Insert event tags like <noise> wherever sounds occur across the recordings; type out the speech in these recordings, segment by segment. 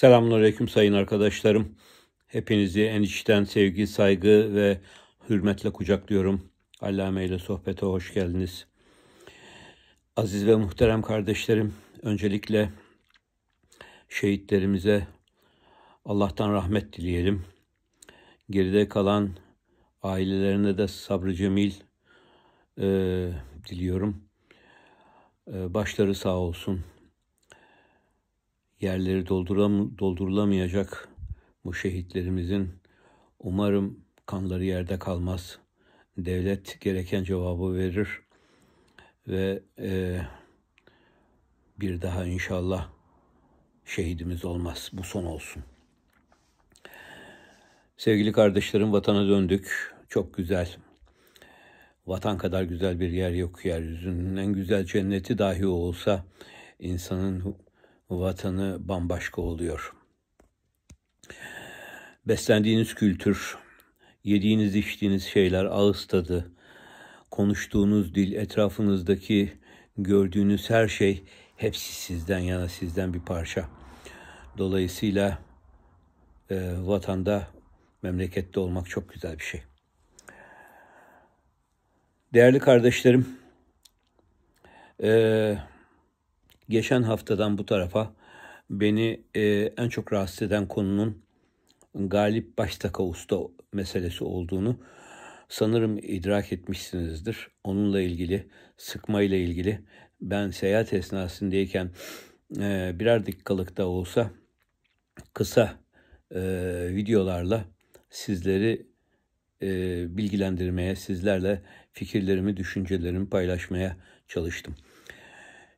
Selamünaleyküm sayın arkadaşlarım. Hepinizi en içten sevgi, saygı ve hürmetle kucaklıyorum. Allame ile sohbete hoş geldiniz. Aziz ve muhterem kardeşlerim, öncelikle şehitlerimize Allah'tan rahmet dileyelim. Geride kalan ailelerine de sabrı cemil e, diliyorum. E, başları sağ olsun yerleri dolduram, doldurulamayacak bu şehitlerimizin umarım kanları yerde kalmaz. Devlet gereken cevabı verir ve e, bir daha inşallah şehidimiz olmaz. Bu son olsun. Sevgili kardeşlerim vatana döndük. Çok güzel. Vatan kadar güzel bir yer yok yeryüzünün. En güzel cenneti dahi olsa insanın vatanı bambaşka oluyor. Beslendiğiniz kültür, yediğiniz içtiğiniz şeyler, ağız tadı, konuştuğunuz dil, etrafınızdaki gördüğünüz her şey hepsi sizden yana sizden bir parça. Dolayısıyla e, vatanda, memlekette olmak çok güzel bir şey. Değerli kardeşlerim, e, geçen haftadan bu tarafa beni e, en çok rahatsız eden konunun Galip Baştaka Usta meselesi olduğunu sanırım idrak etmişsinizdir. Onunla ilgili, sıkmayla ilgili ben seyahat esnasındayken e, birer dakikalıkta olsa kısa e, videolarla sizleri e, bilgilendirmeye, sizlerle fikirlerimi, düşüncelerimi paylaşmaya çalıştım.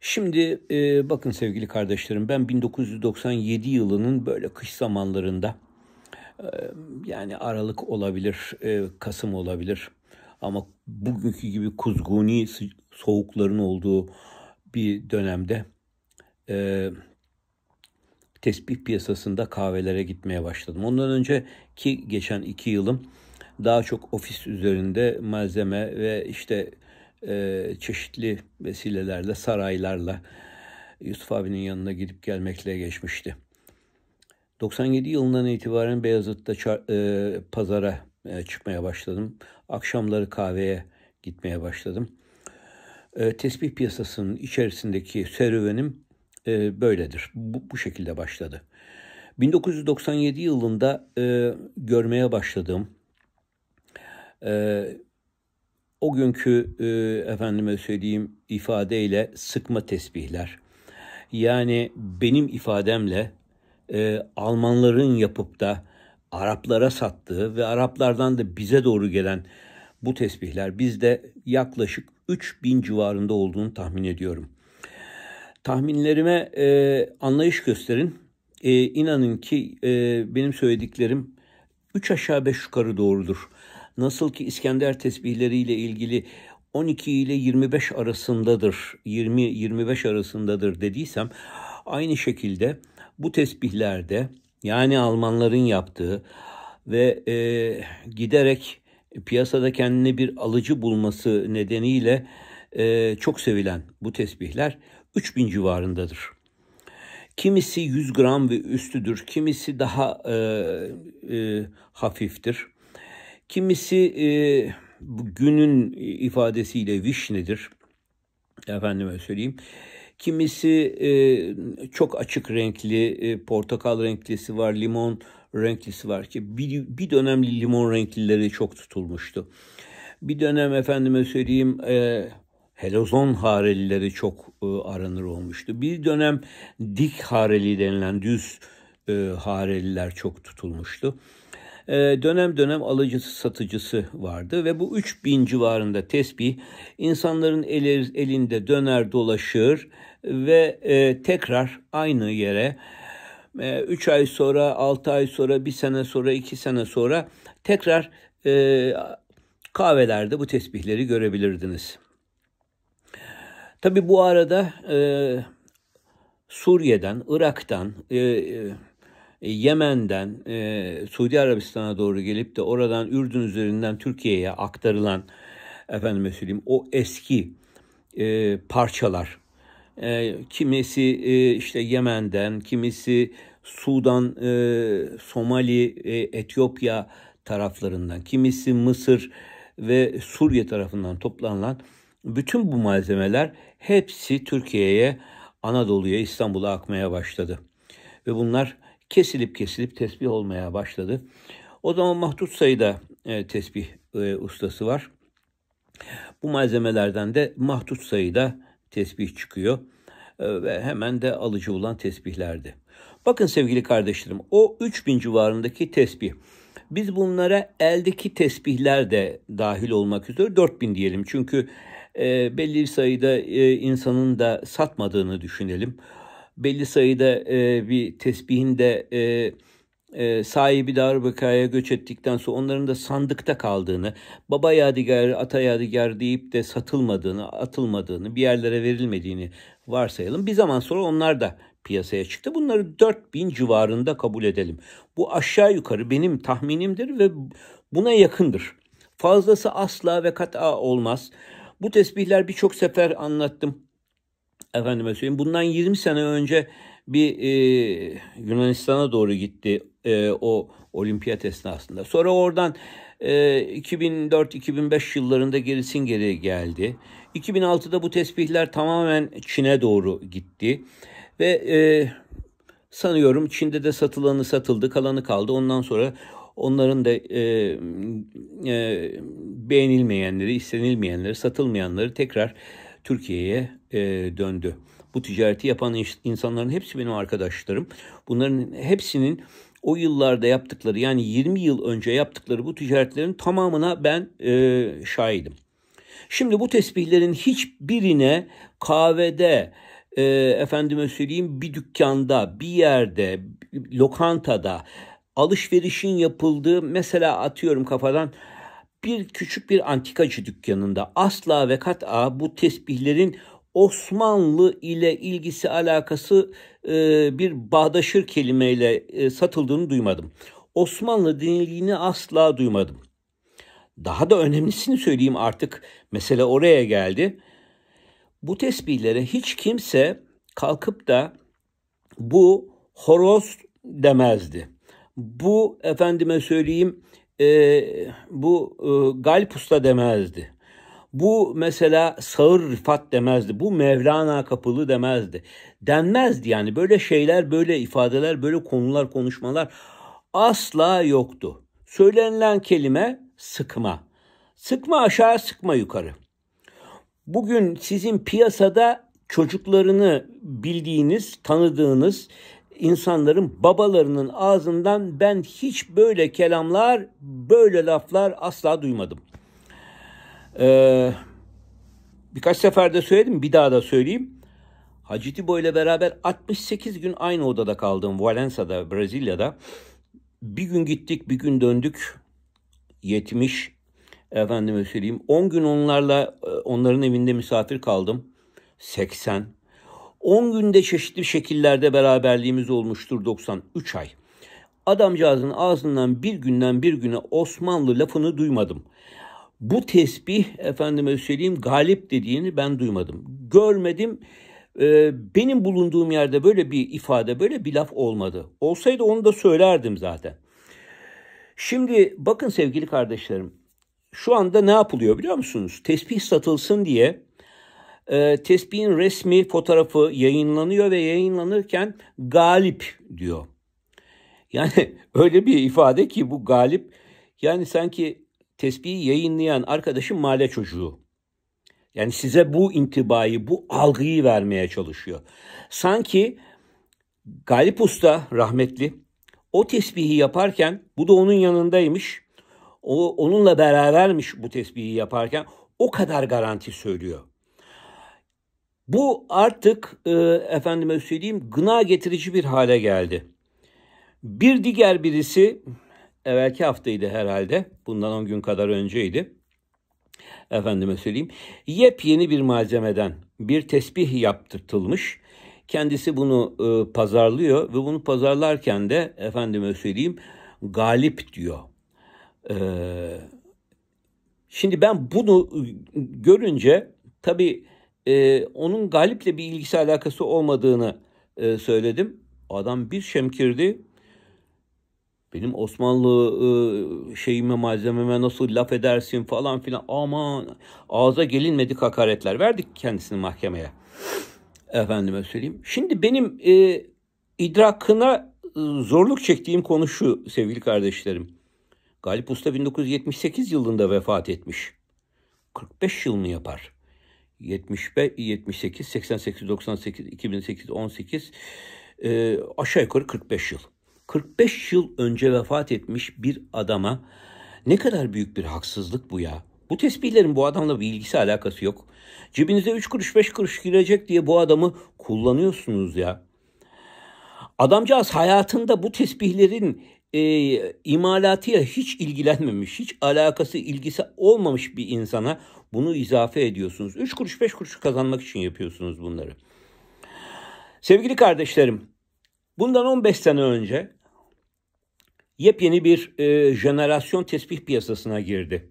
Şimdi e, bakın sevgili kardeşlerim ben 1997 yılının böyle kış zamanlarında e, yani Aralık olabilir, e, Kasım olabilir ama bugünkü gibi kuzguni soğukların olduğu bir dönemde e, tesbih piyasasında kahvelere gitmeye başladım. Ondan önceki geçen iki yılım daha çok ofis üzerinde malzeme ve işte e, çeşitli vesilelerle, saraylarla Yusuf abinin yanına gidip gelmekle geçmişti. 97 yılından itibaren Beyazıt'ta çar, e, pazara e, çıkmaya başladım. Akşamları kahveye gitmeye başladım. E, tesbih piyasasının içerisindeki serüvenim e, böyledir. Bu, bu şekilde başladı. 1997 yılında e, görmeye başladığım e, o günkü e, efendime söyleyeyim ifadeyle sıkma tesbihler. Yani benim ifademle e, Almanların yapıp da Araplara sattığı ve Araplardan da bize doğru gelen bu tesbihler bizde yaklaşık 3000 civarında olduğunu tahmin ediyorum. Tahminlerime e, anlayış gösterin. E, inanın ki e, benim söylediklerim 3 aşağı 5 yukarı doğrudur. Nasıl ki İskender tesbihleriyle ilgili 12 ile 25 arasındadır, 20-25 arasındadır dediysem aynı şekilde bu tesbihlerde yani Almanların yaptığı ve e, giderek piyasada kendine bir alıcı bulması nedeniyle e, çok sevilen bu tesbihler 3000 civarındadır. Kimisi 100 gram ve üstüdür, kimisi daha e, e, hafiftir. Kimisi e, günün ifadesiyle vişnedir. Efendime söyleyeyim. Kimisi e, çok açık renkli, e, portakal renklisi var, limon renklisi var ki bir, bir dönem limon renklileri çok tutulmuştu. Bir dönem efendime söyleyeyim e, helozon harelileri çok e, aranır olmuştu. Bir dönem dik hareli denilen düz e, hareliler çok tutulmuştu. Ee, dönem dönem alıcısı satıcısı vardı ve bu 3000 civarında tesbih insanların el, elinde döner dolaşır ve e, tekrar aynı yere 3 e, ay sonra, 6 ay sonra, 1 sene sonra, 2 sene sonra tekrar e, kahvelerde bu tesbihleri görebilirdiniz. Tabi bu arada e, Suriye'den, Irak'tan, e, e, Yemen'den e, Suudi Arabistan'a doğru gelip de oradan Ürdün üzerinden Türkiye'ye aktarılan efendim söyleyeyim o eski e, parçalar e, kimisi e, işte Yemen'den kimisi Sudan e, Somali e, Etiyopya taraflarından kimisi Mısır ve Suriye tarafından toplanılan bütün bu malzemeler hepsi Türkiye'ye Anadolu'ya İstanbul'a akmaya başladı ve bunlar kesilip kesilip tesbih olmaya başladı. O zaman mahdut sayıda e, tesbih e, ustası var. Bu malzemelerden de mahdut sayıda tesbih çıkıyor e, ve hemen de alıcı olan tesbihlerdi. Bakın sevgili kardeşlerim o 3000 civarındaki tesbih. Biz bunlara eldeki tesbihler de dahil olmak üzere 4000 diyelim. Çünkü e, belli bir sayıda e, insanın da satmadığını düşünelim belli sayıda e, bir tesbihin de e, e, sahibi Darbakaya göç ettikten sonra onların da sandıkta kaldığını, baba yadigar ata yadigarı deyip de satılmadığını, atılmadığını, bir yerlere verilmediğini varsayalım. Bir zaman sonra onlar da piyasaya çıktı. Bunları 4000 civarında kabul edelim. Bu aşağı yukarı benim tahminimdir ve buna yakındır. Fazlası asla ve kat'a olmaz. Bu tesbihler birçok sefer anlattım efendime söyleyeyim bundan 20 sene önce bir e, Yunanistan'a doğru gitti e, o olimpiyat esnasında. Sonra oradan e, 2004-2005 yıllarında gerisin geri geldi. 2006'da bu tesbihler tamamen Çin'e doğru gitti ve e, sanıyorum Çin'de de satılanı satıldı, kalanı kaldı. Ondan sonra onların da e, e, beğenilmeyenleri, istenilmeyenleri, satılmayanları tekrar Türkiye'ye e, döndü. Bu ticareti yapan insanların hepsi benim arkadaşlarım. Bunların hepsinin o yıllarda yaptıkları yani 20 yıl önce yaptıkları bu ticaretlerin tamamına ben e, şahidim. Şimdi bu tesbihlerin hiçbirine kahvede, e, efendime söyleyeyim bir dükkanda, bir yerde, lokantada, alışverişin yapıldığı mesela atıyorum kafadan bir küçük bir antikacı dükkanında asla ve kat'a bu tesbihlerin Osmanlı ile ilgisi alakası e, bir bağdaşır kelimeyle e, satıldığını duymadım. Osmanlı denildiğini asla duymadım. Daha da önemlisini söyleyeyim artık mesele oraya geldi. Bu tesbihlere hiç kimse kalkıp da bu horoz demezdi. Bu efendime söyleyeyim e, bu e, Galip Usta demezdi. Bu mesela Sağır Rifat demezdi. Bu Mevlana Kapılı demezdi. Denmezdi yani böyle şeyler, böyle ifadeler, böyle konular, konuşmalar asla yoktu. Söylenilen kelime sıkma. Sıkma aşağı, sıkma yukarı. Bugün sizin piyasada çocuklarını bildiğiniz, tanıdığınız insanların babalarının ağzından ben hiç böyle kelamlar, böyle laflar asla duymadım. Ee, birkaç seferde söyledim, bir daha da söyleyeyim. Hacı Tibo ile beraber 68 gün aynı odada kaldım Valencia'da, Brezilya'da. Bir gün gittik, bir gün döndük. 70 efendime söyleyeyim. 10 gün onlarla e, onların evinde misafir kaldım. 80 10 günde çeşitli şekillerde beraberliğimiz olmuştur 93 ay. Adamcağızın ağzından bir günden bir güne Osmanlı lafını duymadım. Bu tesbih efendime söyleyeyim galip dediğini ben duymadım. Görmedim e, benim bulunduğum yerde böyle bir ifade, böyle bir laf olmadı. Olsaydı onu da söylerdim zaten. Şimdi bakın sevgili kardeşlerim, şu anda ne yapılıyor biliyor musunuz? Tesbih satılsın diye e, tesbihin resmi fotoğrafı yayınlanıyor ve yayınlanırken galip diyor. Yani <laughs> öyle bir ifade ki bu galip yani sanki tesbihi yayınlayan arkadaşın mahalle çocuğu. Yani size bu intibayı, bu algıyı vermeye çalışıyor. Sanki Galip Usta rahmetli o tesbihi yaparken bu da onun yanındaymış. O, onunla berabermiş bu tesbihi yaparken o kadar garanti söylüyor. Bu artık e, efendime söyleyeyim gına getirici bir hale geldi. Bir diğer birisi evvelki haftaydı herhalde. Bundan 10 gün kadar önceydi. Efendime söyleyeyim. Yepyeni bir malzemeden bir tesbih yaptırtılmış. Kendisi bunu e, pazarlıyor ve bunu pazarlarken de efendime söyleyeyim galip diyor. E, şimdi ben bunu e, görünce tabii e, onun Galip'le bir ilgisi alakası olmadığını e, söyledim. Adam bir şemkirdi. Benim Osmanlı e, şeyime malzememe nasıl laf edersin falan filan. Aman ağza gelinmedik hakaretler verdik kendisini mahkemeye. Efendime söyleyeyim. Şimdi benim e, idrakına e, zorluk çektiğim konu şu sevgili kardeşlerim. Galip Usta 1978 yılında vefat etmiş. 45 yıl mı yapar? 75, 78, 88, 98, 2008, 18 e, aşağı yukarı 45 yıl. 45 yıl önce vefat etmiş bir adama ne kadar büyük bir haksızlık bu ya. Bu tesbihlerin bu adamla bir ilgisi alakası yok. Cebinize 3 kuruş 5 kuruş girecek diye bu adamı kullanıyorsunuz ya. Adamcağız hayatında bu tesbihlerin e, imalatıyla hiç ilgilenmemiş, hiç alakası, ilgisi olmamış bir insana bunu izafe ediyorsunuz. Üç kuruş beş kuruş kazanmak için yapıyorsunuz bunları. Sevgili kardeşlerim, bundan 15 sene önce yepyeni bir e, jenerasyon tesbih piyasasına girdi.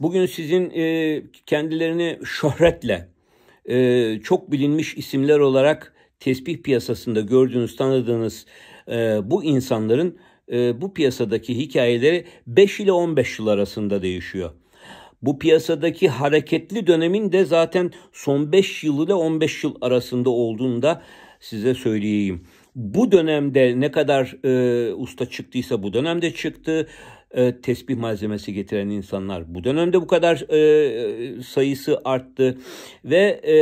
Bugün sizin e, kendilerini şöhretle e, çok bilinmiş isimler olarak tesbih piyasasında gördüğünüz, tanıdığınız e, bu insanların e, bu piyasadaki hikayeleri 5 ile 15 yıl arasında değişiyor. Bu piyasadaki hareketli dönemin de zaten son 5 yıl ile 15 yıl arasında olduğunu da size söyleyeyim. Bu dönemde ne kadar e, usta çıktıysa bu dönemde çıktı. E, tesbih malzemesi getiren insanlar bu dönemde bu kadar e, sayısı arttı ve e,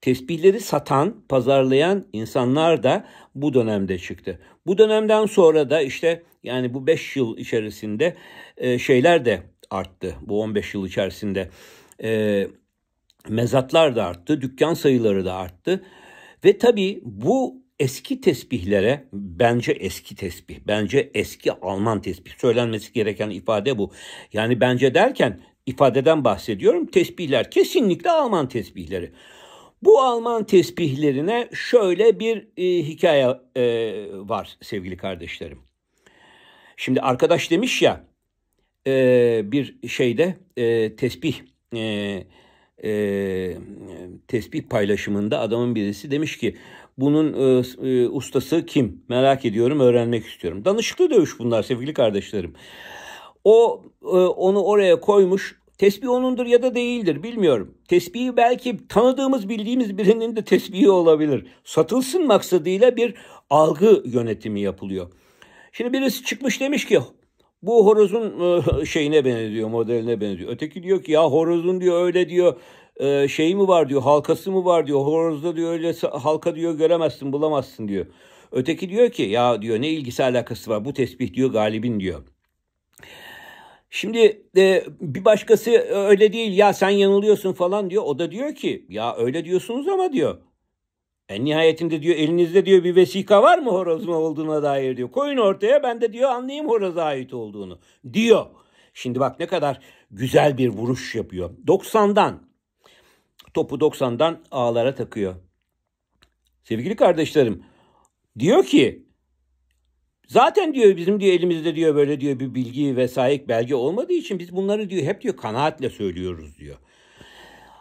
tesbihleri satan, pazarlayan insanlar da bu dönemde çıktı. Bu dönemden sonra da işte yani bu 5 yıl içerisinde e, şeyler de arttı. Bu 15 yıl içerisinde e, mezatlar da arttı, dükkan sayıları da arttı. Ve tabii bu eski tesbihlere bence eski tesbih, bence eski Alman tesbih söylenmesi gereken ifade bu. Yani bence derken ifadeden bahsediyorum. Tesbihler kesinlikle Alman tesbihleri. Bu Alman tesbihlerine şöyle bir e, hikaye e, var sevgili kardeşlerim. Şimdi arkadaş demiş ya e, bir şeyde e, tesbih e, e, tesbih paylaşımında adamın birisi demiş ki bunun e, e, ustası kim merak ediyorum öğrenmek istiyorum. Danışıklı dövüş bunlar sevgili kardeşlerim. O e, onu oraya koymuş Tesbih onundur ya da değildir bilmiyorum. Tesbihi belki tanıdığımız bildiğimiz birinin de tesbihi olabilir. Satılsın maksadıyla bir algı yönetimi yapılıyor. Şimdi birisi çıkmış demiş ki bu horozun e, şeyine benziyor, modeline benziyor. Öteki diyor ki ya horozun diyor öyle diyor e, şeyi mi var diyor, halkası mı var diyor. Horozda diyor öyle halka diyor göremezsin, bulamazsın diyor. Öteki diyor ki ya diyor ne ilgisi alakası var bu tesbih diyor galibin diyor. Şimdi e, bir başkası e, öyle değil ya sen yanılıyorsun falan diyor. O da diyor ki ya öyle diyorsunuz ama diyor. En nihayetinde diyor elinizde diyor bir vesika var mı horozun olduğuna dair diyor. Koyun ortaya ben de diyor anlayayım horoza ait olduğunu diyor. Şimdi bak ne kadar güzel bir vuruş yapıyor. 90'dan topu 90'dan ağlara takıyor. Sevgili kardeşlerim diyor ki Zaten diyor bizim diyor elimizde diyor böyle diyor bir bilgi vesayik belge olmadığı için biz bunları diyor hep diyor kanaatle söylüyoruz diyor.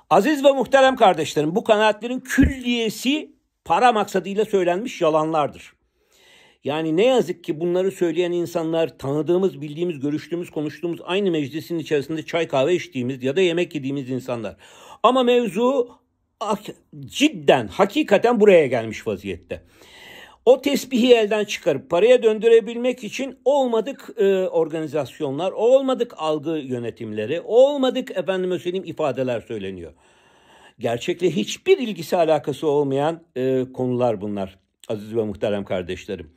Aziz ve muhterem kardeşlerim bu kanaatlerin külliyesi para maksadıyla söylenmiş yalanlardır. Yani ne yazık ki bunları söyleyen insanlar tanıdığımız, bildiğimiz, görüştüğümüz, konuştuğumuz aynı meclisin içerisinde çay kahve içtiğimiz ya da yemek yediğimiz insanlar. Ama mevzu cidden, hakikaten buraya gelmiş vaziyette. O tesbihi elden çıkarıp paraya döndürebilmek için olmadık e, organizasyonlar, olmadık algı yönetimleri, olmadık efendim, söyleyeyim ifadeler söyleniyor. Gerçekle hiçbir ilgisi alakası olmayan e, konular bunlar aziz ve muhterem kardeşlerim.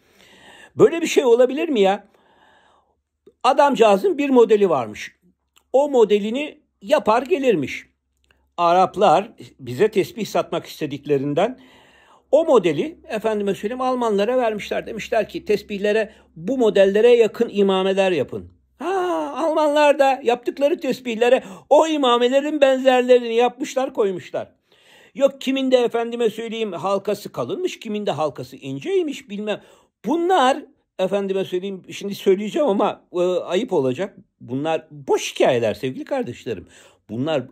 Böyle bir şey olabilir mi ya? Adamcağızın bir modeli varmış. O modelini yapar gelirmiş. Araplar bize tesbih satmak istediklerinden o modeli efendime söyleyeyim Almanlara vermişler. Demişler ki tesbihlere bu modellere yakın imameler yapın. Ha Almanlar da yaptıkları tesbihlere o imamelerin benzerlerini yapmışlar koymuşlar. Yok kiminde efendime söyleyeyim halkası kalınmış, kiminde halkası inceymiş bilmem. Bunlar efendime söyleyeyim şimdi söyleyeceğim ama e, ayıp olacak. Bunlar boş hikayeler sevgili kardeşlerim. Bunlar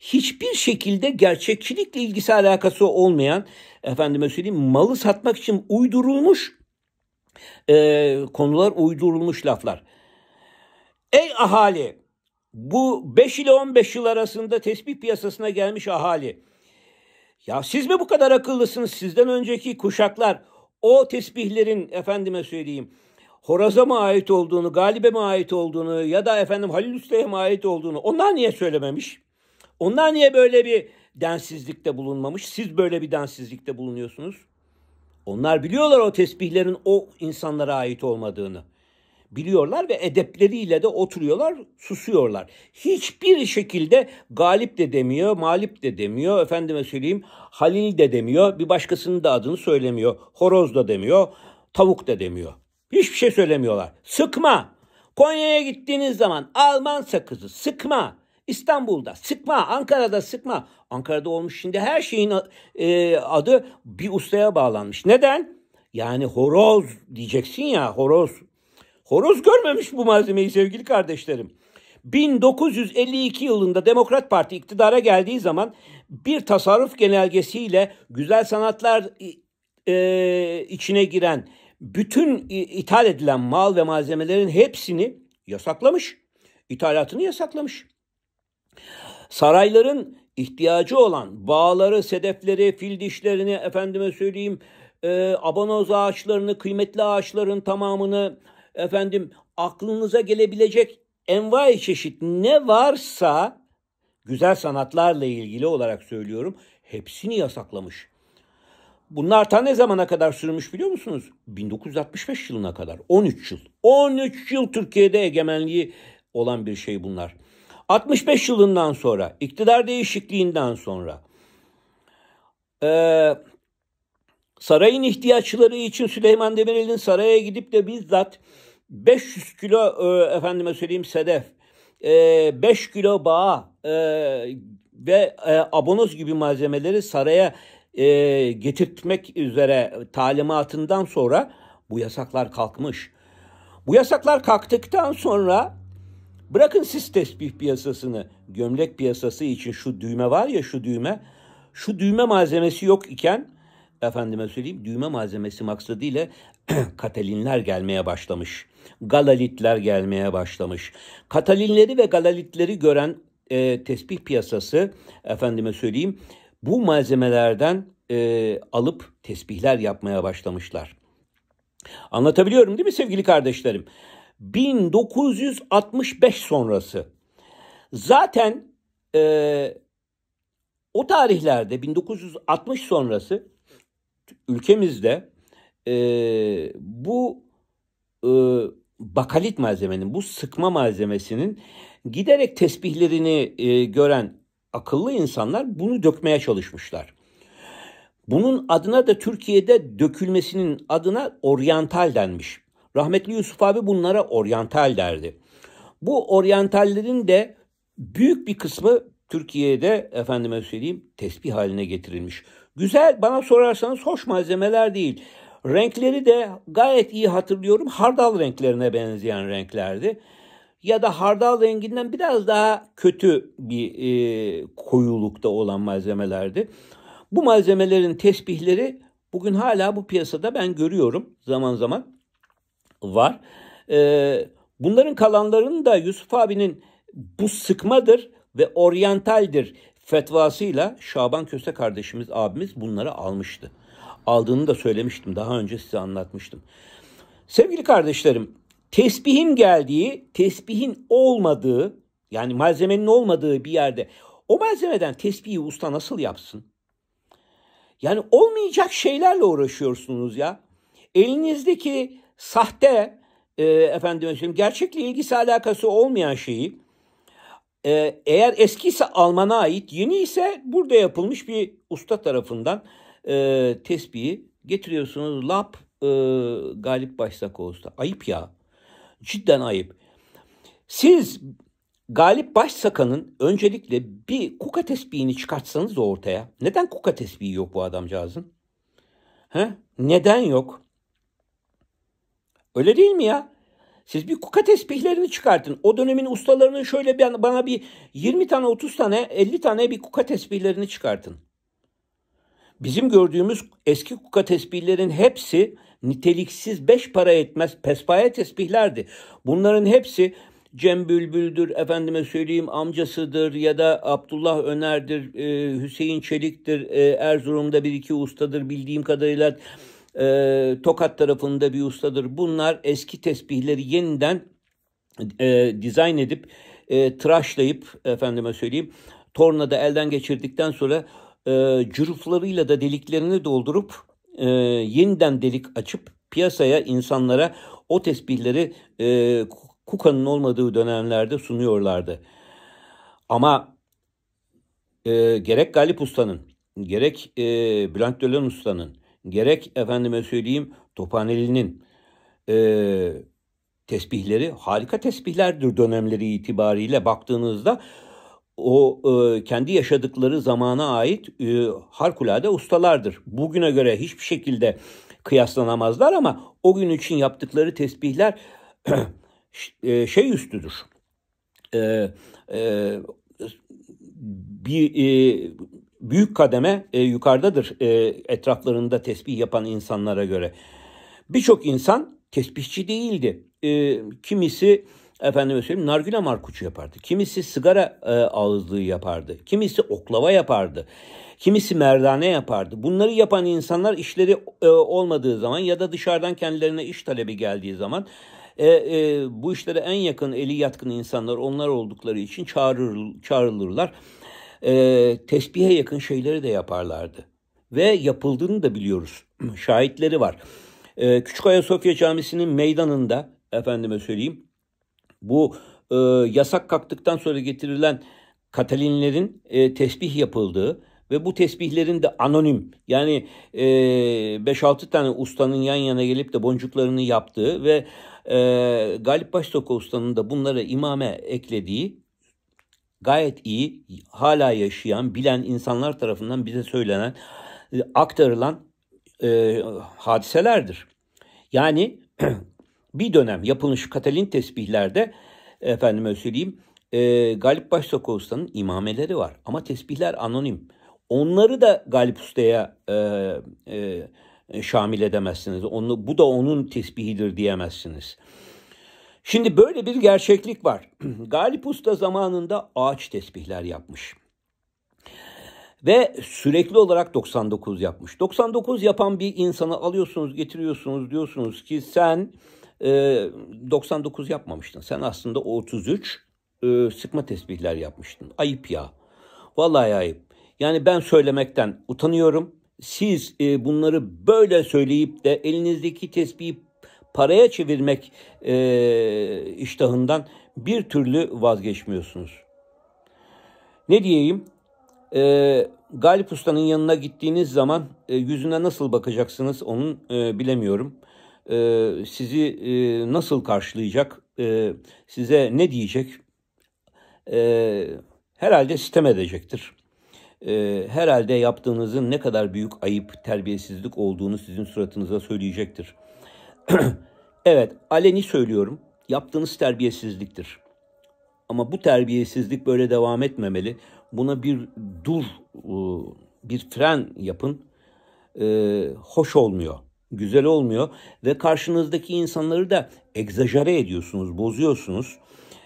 hiçbir şekilde gerçekçilikle ilgisi alakası olmayan efendime söyleyeyim malı satmak için uydurulmuş e, konular uydurulmuş laflar. Ey ahali bu 5 ile 15 yıl arasında tesbih piyasasına gelmiş ahali. Ya siz mi bu kadar akıllısınız? Sizden önceki kuşaklar o tesbihlerin efendime söyleyeyim Horaz'a mı ait olduğunu, Galib'e mi ait olduğunu ya da efendim Halil Usta'ya mı ait olduğunu onlar niye söylememiş? Onlar niye böyle bir densizlikte bulunmamış? Siz böyle bir densizlikte bulunuyorsunuz. Onlar biliyorlar o tesbihlerin o insanlara ait olmadığını. Biliyorlar ve edepleriyle de oturuyorlar, susuyorlar. Hiçbir şekilde galip de demiyor, malip de demiyor, efendime söyleyeyim Halil de demiyor, bir başkasının da adını söylemiyor, horoz da demiyor, tavuk da demiyor. Hiçbir şey söylemiyorlar. Sıkma. Konya'ya gittiğiniz zaman Alman sakızı sıkma. İstanbul'da sıkma, Ankara'da sıkma. Ankara'da olmuş şimdi her şeyin e, adı bir ustaya bağlanmış. Neden? Yani horoz diyeceksin ya horoz. Horoz görmemiş bu malzemeyi sevgili kardeşlerim. 1952 yılında Demokrat Parti iktidara geldiği zaman bir tasarruf genelgesiyle güzel sanatlar e, e içine giren bütün ithal edilen mal ve malzemelerin hepsini yasaklamış. İthalatını yasaklamış. Sarayların ihtiyacı olan bağları, sedefleri, fil dişlerini efendime söyleyeyim e, abanoz ağaçlarını, kıymetli ağaçların tamamını efendim aklınıza gelebilecek envai çeşit ne varsa güzel sanatlarla ilgili olarak söylüyorum hepsini yasaklamış. Bunlar ta ne zamana kadar sürmüş biliyor musunuz? 1965 yılına kadar. 13 yıl. 13 yıl Türkiye'de egemenliği olan bir şey bunlar. 65 yılından sonra, iktidar değişikliğinden sonra e, sarayın ihtiyaçları için Süleyman Demirel'in saraya gidip de bizzat 500 kilo e, efendime söyleyeyim sedef, e, 5 kilo bağ e, ve e, abonoz gibi malzemeleri saraya e, getirtmek üzere talimatından sonra bu yasaklar kalkmış. Bu yasaklar kalktıktan sonra bırakın siz tesbih piyasasını, gömlek piyasası için şu düğme var ya şu düğme, şu düğme malzemesi yok iken efendime söyleyeyim düğme malzemesi maksadıyla <clears throat> Katalinler gelmeye başlamış. Galalitler gelmeye başlamış. Katalinleri ve Galalitleri gören e, tesbih piyasası efendime söyleyeyim bu malzemelerden e, alıp tesbihler yapmaya başlamışlar. Anlatabiliyorum değil mi sevgili kardeşlerim? 1965 sonrası. Zaten e, o tarihlerde 1960 sonrası ülkemizde e, bu e, bakalit malzemenin, bu sıkma malzemesinin giderek tesbihlerini e, gören akıllı insanlar bunu dökmeye çalışmışlar. Bunun adına da Türkiye'de dökülmesinin adına oryantal denmiş. Rahmetli Yusuf abi bunlara oryantal derdi. Bu oryantallerin de büyük bir kısmı Türkiye'de efendime söyleyeyim tesbih haline getirilmiş. Güzel bana sorarsanız hoş malzemeler değil. Renkleri de gayet iyi hatırlıyorum. Hardal renklerine benzeyen renklerdi ya da hardal renginden biraz daha kötü bir e, koyulukta olan malzemelerdi. Bu malzemelerin tesbihleri bugün hala bu piyasada ben görüyorum zaman zaman var. E, bunların kalanlarını da Yusuf abinin bu sıkmadır ve oryantaldir fetvasıyla Şaban Köse kardeşimiz abimiz bunları almıştı. Aldığını da söylemiştim daha önce size anlatmıştım. Sevgili kardeşlerim Tesbihin geldiği, tesbihin olmadığı yani malzemenin olmadığı bir yerde o malzemeden tesbihi usta nasıl yapsın? Yani olmayacak şeylerle uğraşıyorsunuz ya. Elinizdeki sahte e, efendim söyleyeyim gerçekle ilgisi alakası olmayan şeyi e, eğer eskiyse Alman'a ait yeni ise burada yapılmış bir usta tarafından e, tesbihi getiriyorsunuz. Lap e, Galip Başsakoğlu'sta. Ayıp ya. Cidden ayıp. Siz Galip Başsakan'ın öncelikle bir kuka tesbihini çıkartsanız ortaya. Neden kuka tesbihi yok bu adamcağızın? He? Neden yok? Öyle değil mi ya? Siz bir kuka tesbihlerini çıkartın. O dönemin ustalarının şöyle bir, bana bir 20 tane, 30 tane, 50 tane bir kuka tesbihlerini çıkartın. Bizim gördüğümüz eski kuka tesbihlerin hepsi niteliksiz beş para etmez pespaya tesbihlerdi. Bunların hepsi Cem Bülbül'dür, efendime söyleyeyim amcasıdır ya da Abdullah Öner'dir, e, Hüseyin Çelik'tir, e, Erzurum'da bir iki ustadır bildiğim kadarıyla e, Tokat tarafında bir ustadır. Bunlar eski tesbihleri yeniden e, dizayn edip, e, tıraşlayıp efendime söyleyeyim tornada elden geçirdikten sonra e, cüruflarıyla da deliklerini doldurup e, yeniden delik açıp piyasaya insanlara o tesbihleri e, Kuka'nın olmadığı dönemlerde sunuyorlardı. Ama e, gerek Galip Usta'nın, gerek e, Bülent Dölen Usta'nın, gerek efendime söyleyeyim Tophaneli'nin e, tesbihleri harika tesbihlerdir dönemleri itibariyle baktığınızda o e, kendi yaşadıkları zamana ait e, harikulade ustalardır. Bugüne göre hiçbir şekilde kıyaslanamazlar ama o gün için yaptıkları tesbihler <clears throat> e, şey üstüdür. E, e, bir e, büyük kademe e, yukarıdadır e, etraflarında tesbih yapan insanlara göre. Birçok insan tesbihçi değildi. E, kimisi efendime söyleyeyim nargile markuçu yapardı. Kimisi sigara e, ağızlığı yapardı. Kimisi oklava yapardı. Kimisi merdane yapardı. Bunları yapan insanlar işleri e, olmadığı zaman ya da dışarıdan kendilerine iş talebi geldiği zaman e, e, bu işlere en yakın eli yatkın insanlar onlar oldukları için çağırır, çağrılırlar. E, tesbihe yakın şeyleri de yaparlardı. Ve yapıldığını da biliyoruz. <clears throat> Şahitleri var. E, Küçük Ayasofya Camisi'nin meydanında efendime söyleyeyim bu e, yasak kalktıktan sonra getirilen Katalinlerin e, tesbih yapıldığı ve bu tesbihlerin de anonim yani e, 5-6 tane ustanın yan yana gelip de boncuklarını yaptığı ve e, Galip Baştoka ustanın da bunlara imame eklediği gayet iyi hala yaşayan bilen insanlar tarafından bize söylenen e, aktarılan e, hadiselerdir. Yani <clears throat> bir dönem yapılmış Katalin tesbihlerde efendime söyleyeyim e, Galip Başsoko Usta'nın imameleri var. Ama tesbihler anonim. Onları da Galip Usta'ya e, e, e, şamil edemezsiniz. Onu, bu da onun tesbihidir diyemezsiniz. Şimdi böyle bir gerçeklik var. <clears throat> Galip Usta zamanında ağaç tesbihler yapmış. Ve sürekli olarak 99 yapmış. 99 yapan bir insanı alıyorsunuz, getiriyorsunuz, diyorsunuz ki sen 99 ee, yapmamıştın. Sen aslında o 33 e, sıkma tesbihler yapmıştın. Ayıp ya. Vallahi ayıp. Yani ben söylemekten utanıyorum. Siz e, bunları böyle söyleyip de elinizdeki tesbihi paraya çevirmek e, iştahından bir türlü vazgeçmiyorsunuz. Ne diyeyim? E, Galip Usta'nın yanına gittiğiniz zaman e, yüzüne nasıl bakacaksınız onun e, bilemiyorum e, sizi e, nasıl karşılayacak, e, size ne diyecek e, herhalde sitem edecektir. E, herhalde yaptığınızın ne kadar büyük ayıp, terbiyesizlik olduğunu sizin suratınıza söyleyecektir. <clears throat> evet, aleni söylüyorum, yaptığınız terbiyesizliktir. Ama bu terbiyesizlik böyle devam etmemeli. Buna bir dur, e, bir fren yapın. Ee, hoş olmuyor güzel olmuyor ve karşınızdaki insanları da egzajere ediyorsunuz, bozuyorsunuz.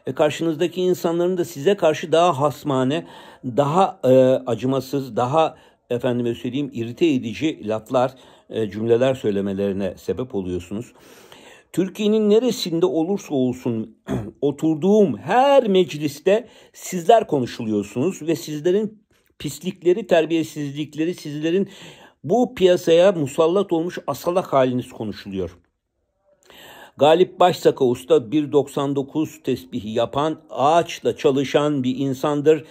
E karşınızdaki insanların da size karşı daha hasmane, daha e, acımasız, daha efendime söyleyeyim irite edici laflar, e, cümleler söylemelerine sebep oluyorsunuz. Türkiye'nin neresinde olursa olsun <clears throat> oturduğum her mecliste sizler konuşuluyorsunuz ve sizlerin pislikleri, terbiyesizlikleri, sizlerin bu piyasaya musallat olmuş asalak haliniz konuşuluyor. Galip Başsaka Usta 1.99 tesbihi yapan, ağaçla çalışan bir insandır.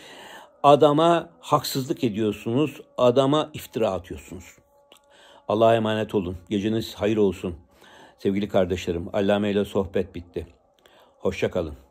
Adama haksızlık ediyorsunuz, adama iftira atıyorsunuz. Allah'a emanet olun. Geceniz hayır olsun. Sevgili kardeşlerim, Allame ile sohbet bitti. Hoşçakalın.